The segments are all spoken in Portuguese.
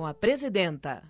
com a presidenta.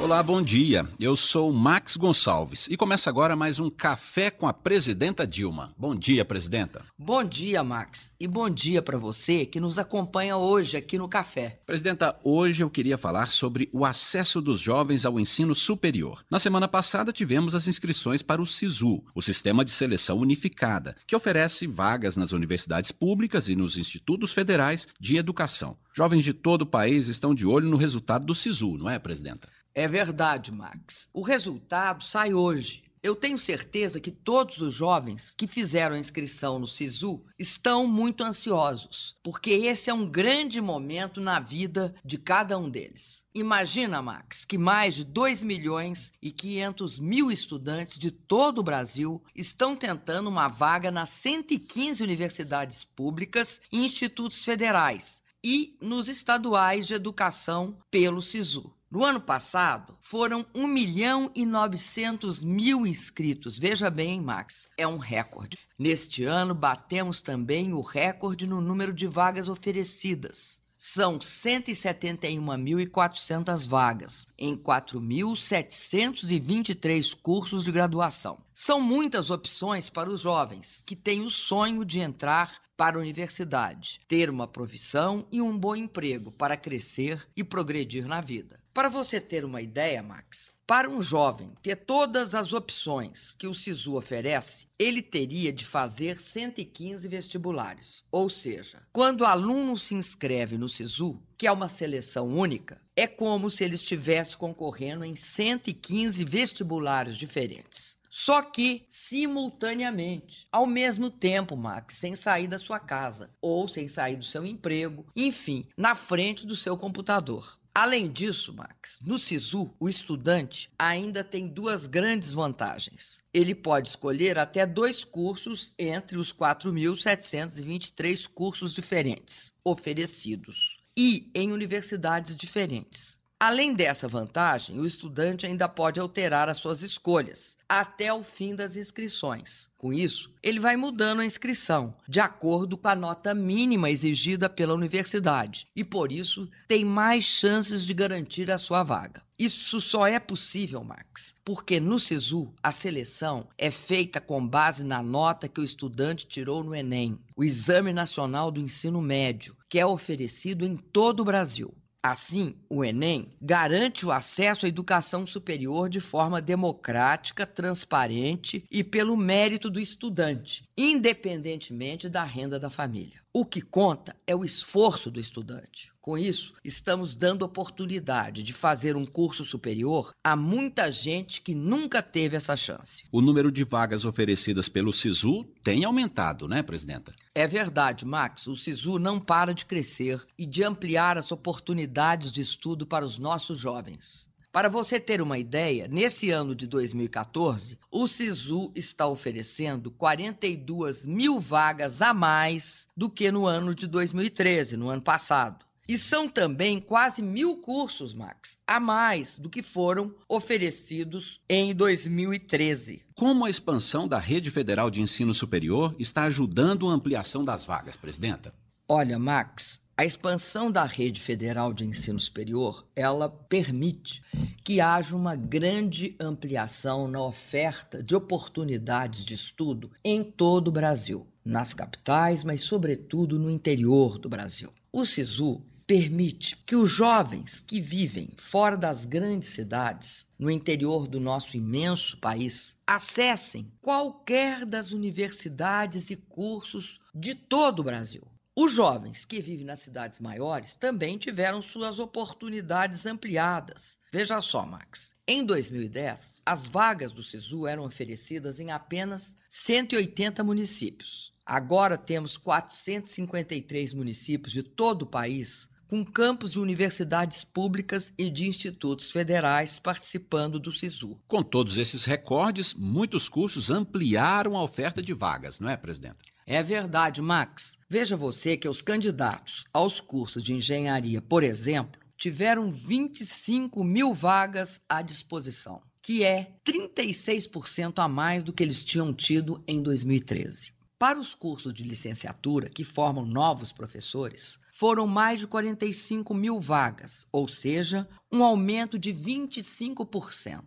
Olá, bom dia. Eu sou Max Gonçalves e começa agora mais um Café com a Presidenta Dilma. Bom dia, Presidenta. Bom dia, Max, e bom dia para você que nos acompanha hoje aqui no Café. Presidenta, hoje eu queria falar sobre o acesso dos jovens ao ensino superior. Na semana passada tivemos as inscrições para o SISU, o Sistema de Seleção Unificada, que oferece vagas nas universidades públicas e nos institutos federais de educação. Jovens de todo o país estão de olho no resultado do SISU, não é, Presidenta? É verdade, Max. O resultado sai hoje. Eu tenho certeza que todos os jovens que fizeram a inscrição no SISU estão muito ansiosos, porque esse é um grande momento na vida de cada um deles. Imagina, Max, que mais de 2 milhões e 500 mil estudantes de todo o Brasil estão tentando uma vaga nas 115 universidades públicas e institutos federais e nos estaduais de educação pelo SISU. No ano passado, foram 1 milhão e 900 mil inscritos. Veja bem, Max, é um recorde. Neste ano, batemos também o recorde no número de vagas oferecidas. São 171.400 vagas em 4.723 cursos de graduação. São muitas opções para os jovens que têm o sonho de entrar para a universidade, ter uma profissão e um bom emprego para crescer e progredir na vida. Para você ter uma ideia, Max, para um jovem ter todas as opções que o SISU oferece, ele teria de fazer 115 vestibulares. Ou seja, quando o aluno se inscreve no SISU, que é uma seleção única, é como se ele estivesse concorrendo em 115 vestibulares diferentes. Só que simultaneamente, ao mesmo tempo, Max, sem sair da sua casa ou sem sair do seu emprego, enfim, na frente do seu computador. Além disso, Max, no SISU, o estudante ainda tem duas grandes vantagens. Ele pode escolher até dois cursos entre os 4.723 cursos diferentes oferecidos e em universidades diferentes. Além dessa vantagem, o estudante ainda pode alterar as suas escolhas até o fim das inscrições. Com isso, ele vai mudando a inscrição de acordo com a nota mínima exigida pela universidade e, por isso, tem mais chances de garantir a sua vaga. Isso só é possível, Max, porque no SISU a seleção é feita com base na nota que o estudante tirou no Enem, o Exame Nacional do Ensino Médio, que é oferecido em todo o Brasil. Assim, o Enem garante o acesso à educação superior de forma democrática, transparente e pelo mérito do estudante, independentemente da renda da família. O que conta é o esforço do estudante. Com isso, estamos dando oportunidade de fazer um curso superior a muita gente que nunca teve essa chance. O número de vagas oferecidas pelo SISU tem aumentado, né, presidenta? É verdade, Max. O SISU não para de crescer e de ampliar as oportunidades de estudo para os nossos jovens. Para você ter uma ideia, nesse ano de 2014, o SISU está oferecendo 42 mil vagas a mais do que no ano de 2013, no ano passado. E são também quase mil cursos, Max, a mais do que foram oferecidos em 2013. Como a expansão da rede federal de ensino superior está ajudando a ampliação das vagas, presidenta? Olha, Max, a expansão da rede federal de ensino superior, ela permite que haja uma grande ampliação na oferta de oportunidades de estudo em todo o Brasil, nas capitais, mas sobretudo no interior do Brasil. O SISU permite que os jovens que vivem fora das grandes cidades, no interior do nosso imenso país, acessem qualquer das universidades e cursos de todo o Brasil os jovens que vivem nas cidades maiores também tiveram suas oportunidades ampliadas. Veja só, Max. Em 2010, as vagas do SISU eram oferecidas em apenas 180 municípios. Agora temos 453 municípios de todo o país com campos de universidades públicas e de institutos federais participando do SISU. Com todos esses recordes, muitos cursos ampliaram a oferta de vagas, não é, presidenta? É verdade, Max. Veja você que os candidatos aos cursos de engenharia, por exemplo, tiveram 25 mil vagas à disposição, que é 36% a mais do que eles tinham tido em 2013. Para os cursos de licenciatura, que formam novos professores, foram mais de 45 mil vagas, ou seja, um aumento de 25%.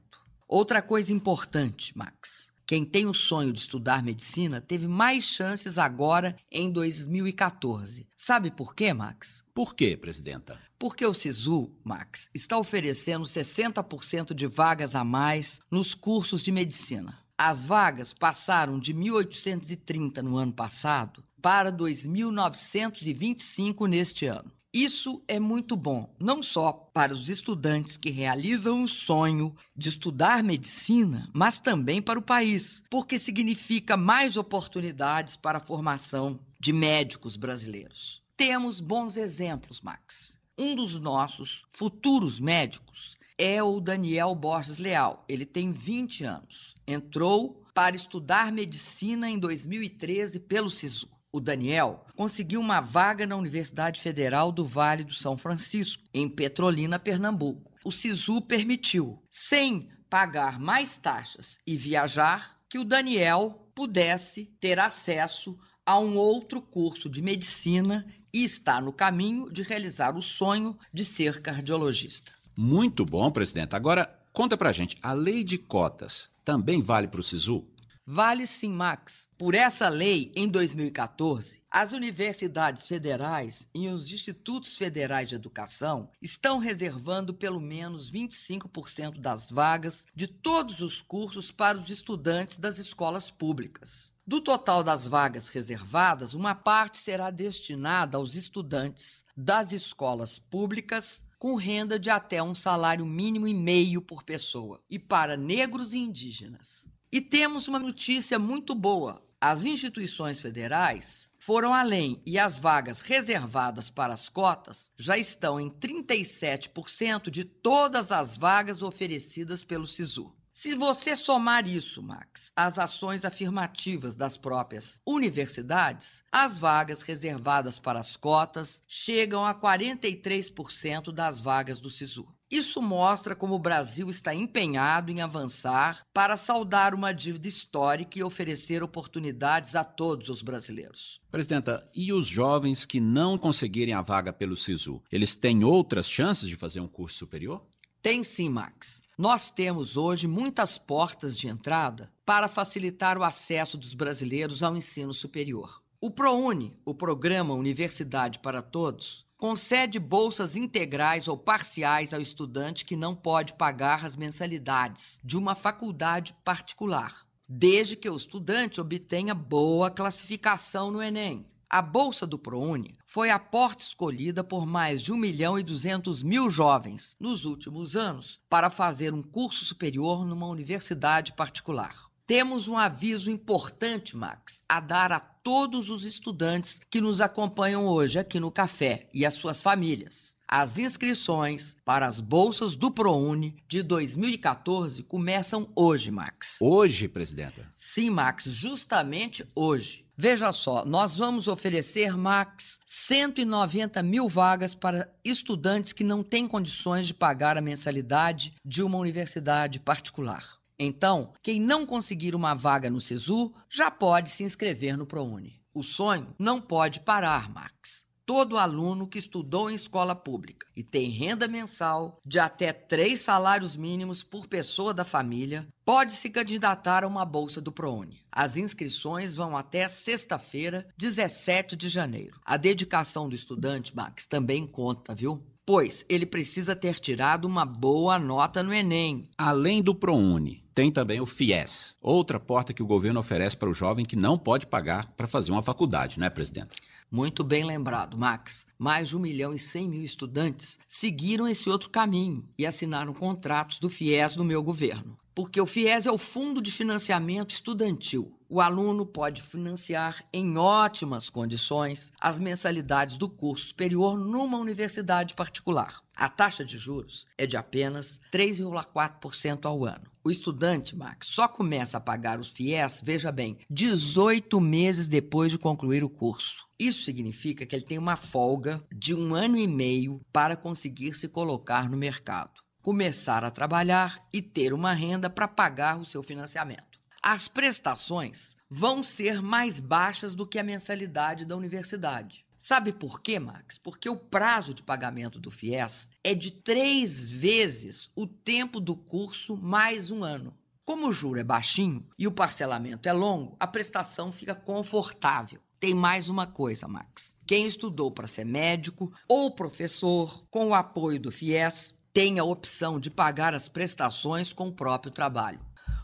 Outra coisa importante, Max: quem tem o sonho de estudar medicina teve mais chances agora em 2014. Sabe por quê, Max? Por quê, presidenta? Porque o SISU, Max, está oferecendo 60% de vagas a mais nos cursos de medicina. As vagas passaram de 1.830 no ano passado para 2.925 neste ano. Isso é muito bom, não só para os estudantes que realizam o sonho de estudar medicina, mas também para o país, porque significa mais oportunidades para a formação de médicos brasileiros. Temos bons exemplos, Max. Um dos nossos futuros médicos é o Daniel Borges Leal. Ele tem 20 anos. Entrou para estudar medicina em 2013 pelo SISU o Daniel, conseguiu uma vaga na Universidade Federal do Vale do São Francisco, em Petrolina, Pernambuco. O SISU permitiu, sem pagar mais taxas e viajar, que o Daniel pudesse ter acesso a um outro curso de medicina e está no caminho de realizar o sonho de ser cardiologista. Muito bom, presidente. Agora, conta pra gente, a lei de cotas também vale para o SISU? Vale Sim Max. Por essa lei, em 2014, as universidades federais e os institutos federais de educação estão reservando pelo menos 25% das vagas de todos os cursos para os estudantes das escolas públicas. Do total das vagas reservadas, uma parte será destinada aos estudantes das escolas públicas com renda de até um salário mínimo e meio por pessoa e para negros e indígenas. E temos uma notícia muito boa. As instituições federais foram além e as vagas reservadas para as cotas já estão em 37% de todas as vagas oferecidas pelo SISU. Se você somar isso, Max, às ações afirmativas das próprias universidades, as vagas reservadas para as cotas chegam a 43% das vagas do SISU. Isso mostra como o Brasil está empenhado em avançar para saldar uma dívida histórica e oferecer oportunidades a todos os brasileiros. Presidenta, e os jovens que não conseguirem a vaga pelo SISU, eles têm outras chances de fazer um curso superior? Tem sim, Max. Nós temos hoje muitas portas de entrada para facilitar o acesso dos brasileiros ao ensino superior. O ProUni, o Programa Universidade para Todos, concede bolsas integrais ou parciais ao estudante que não pode pagar as mensalidades de uma faculdade particular, desde que o estudante obtenha boa classificação no Enem. A bolsa do ProUni foi a porta escolhida por mais de 1 milhão e 200 mil jovens nos últimos anos para fazer um curso superior numa universidade particular. Temos um aviso importante, Max, a dar a todos os estudantes que nos acompanham hoje aqui no Café e as suas famílias. As inscrições para as bolsas do ProUni de 2014 começam hoje, Max. Hoje, presidenta? Sim, Max, justamente hoje. Veja só, nós vamos oferecer, Max, 190 mil vagas para estudantes que não têm condições de pagar a mensalidade de uma universidade particular. Então, quem não conseguir uma vaga no SESU já pode se inscrever no ProUni. O sonho não pode parar, Max. Todo aluno que estudou em escola pública e tem renda mensal de até três salários mínimos por pessoa da família pode se candidatar a uma bolsa do ProUni. As inscrições vão até sexta-feira, 17 de janeiro. A dedicação do estudante, Max, também conta, viu? Pois ele precisa ter tirado uma boa nota no Enem. Além do ProUni, tem também o FIES, outra porta que o governo oferece para o jovem que não pode pagar para fazer uma faculdade, não é, presidente? Muito bem lembrado, Max. Mais de 1 milhão e 100 mil estudantes seguiram esse outro caminho e assinaram contratos do FIES no meu governo. Porque o FIES é o Fundo de Financiamento Estudantil. O aluno pode financiar em ótimas condições as mensalidades do curso superior numa universidade particular. A taxa de juros é de apenas 3,4% ao ano. O estudante, Max, só começa a pagar os FIES, veja bem, 18 meses depois de concluir o curso. Isso significa que ele tem uma folga de um ano e meio para conseguir se colocar no mercado, começar a trabalhar e ter uma renda para pagar o seu financiamento. As prestações vão ser mais baixas do que a mensalidade da universidade. Sabe por quê, Max? Porque o prazo de pagamento do FIES é de três vezes o tempo do curso mais um ano. Como o juro é baixinho e o parcelamento é longo, a prestação fica confortável. Tem mais uma coisa, Max. Quem estudou para ser médico ou professor, com o apoio do FIES, tem a opção de pagar as prestações com o próprio trabalho.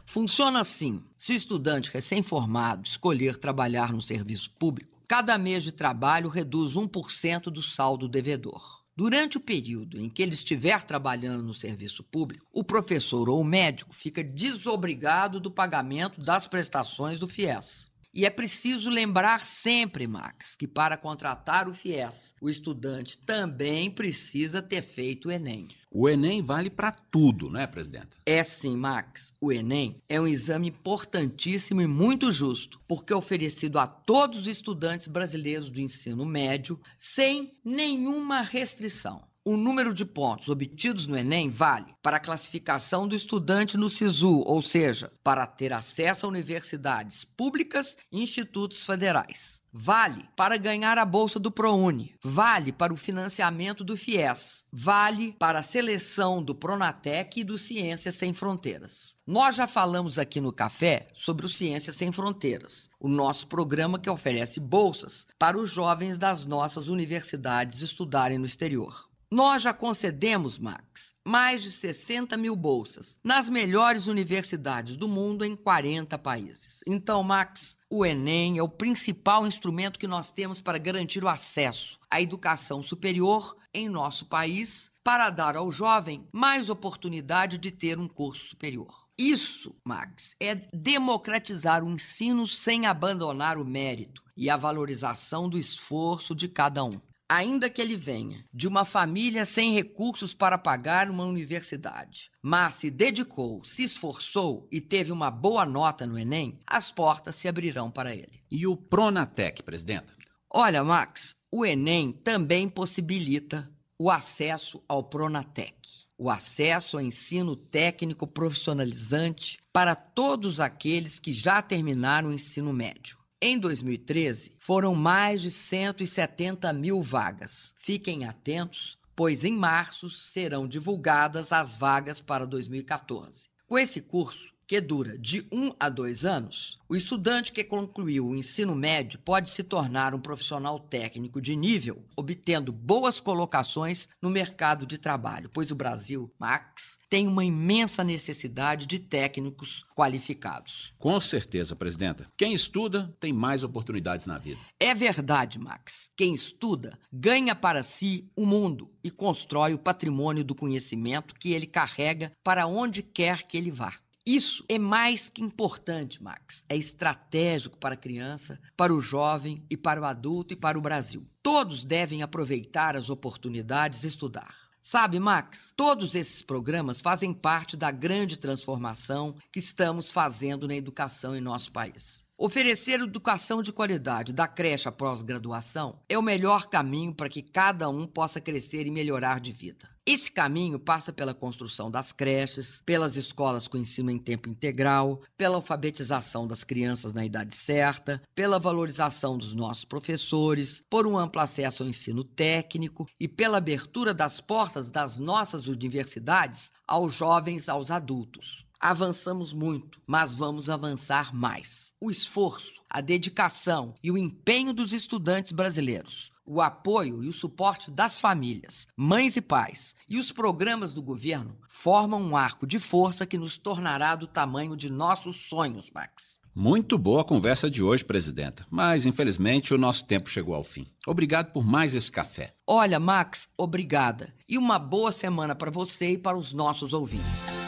Funciona assim: se o estudante recém-formado escolher trabalhar no serviço público, cada mês de trabalho reduz 1% do saldo devedor. Durante o período em que ele estiver trabalhando no serviço público, o professor ou o médico fica desobrigado do pagamento das prestações do FIES. E é preciso lembrar sempre, Max, que para contratar o FIES, o estudante também precisa ter feito o Enem. O Enem vale para tudo, não é, presidenta? É sim, Max. O Enem é um exame importantíssimo e muito justo, porque é oferecido a todos os estudantes brasileiros do ensino médio sem nenhuma restrição. O número de pontos obtidos no Enem vale para a classificação do estudante no SISU, ou seja, para ter acesso a universidades públicas e institutos federais. Vale para ganhar a bolsa do ProUni, vale para o financiamento do FIES, vale para a seleção do Pronatec e do Ciências Sem Fronteiras. Nós já falamos aqui no Café sobre o Ciências Sem Fronteiras, o nosso programa que oferece bolsas para os jovens das nossas universidades estudarem no exterior. Nós já concedemos, Max, mais de 60 mil bolsas nas melhores universidades do mundo em 40 países. Então, Max, o Enem é o principal instrumento que nós temos para garantir o acesso à educação superior em nosso país, para dar ao jovem mais oportunidade de ter um curso superior. Isso, Max, é democratizar o ensino sem abandonar o mérito e a valorização do esforço de cada um ainda que ele venha de uma família sem recursos para pagar uma universidade, mas se dedicou, se esforçou e teve uma boa nota no Enem, as portas se abrirão para ele. E o Pronatec, presidenta? Olha, Max, o Enem também possibilita o acesso ao Pronatec, o acesso ao ensino técnico profissionalizante para todos aqueles que já terminaram o ensino médio. Em 2013, foram mais de 170 mil vagas. Fiquem atentos, pois em março serão divulgadas as vagas para 2014. Com esse curso, que dura de 1 um a 2 anos, o estudante que concluiu o ensino médio pode se tornar um profissional técnico de nível, obtendo boas colocações no mercado de trabalho, pois o Brasil, Max, tem uma imensa necessidade de técnicos qualificados. Com certeza, presidenta. Quem estuda tem mais oportunidades na vida. É verdade, Max. Quem estuda ganha para si o mundo e constrói o patrimônio do conhecimento que ele carrega para onde quer que ele vá. Isso é mais que importante, Max. É estratégico para a criança, para o jovem e para o adulto e para o Brasil. Todos devem aproveitar as oportunidades e estudar. Sabe, Max, todos esses programas fazem parte da grande transformação que estamos fazendo na educação em nosso país. Oferecer educação de qualidade da creche à pós-graduação é o melhor caminho para que cada um possa crescer e melhorar de vida. Esse caminho passa pela construção das creches, pelas escolas com ensino em tempo integral, pela alfabetização das crianças na idade certa, pela valorização dos nossos professores, por um amplo acesso ao ensino técnico e pela abertura das portas das nossas universidades aos jovens, aos adultos. Avançamos muito, mas vamos avançar mais. O esforço, a dedicação e o empenho dos estudantes brasileiros o apoio e o suporte das famílias, mães e pais e os programas do governo formam um arco de força que nos tornará do tamanho de nossos sonhos, Max. Muito boa a conversa de hoje, presidenta, mas infelizmente o nosso tempo chegou ao fim. Obrigado por mais esse café. Olha, Max, obrigada e uma boa semana para você e para os nossos ouvintes.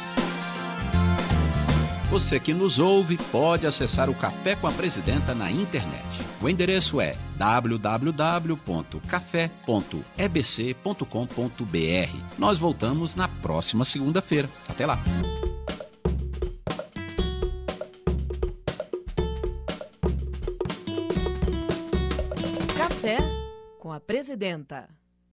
Você que nos ouve pode acessar o Café com a Presidenta na internet. O endereço é www.café.ebc.com.br. Nós voltamos na próxima segunda-feira. Até lá! Café com a Presidenta.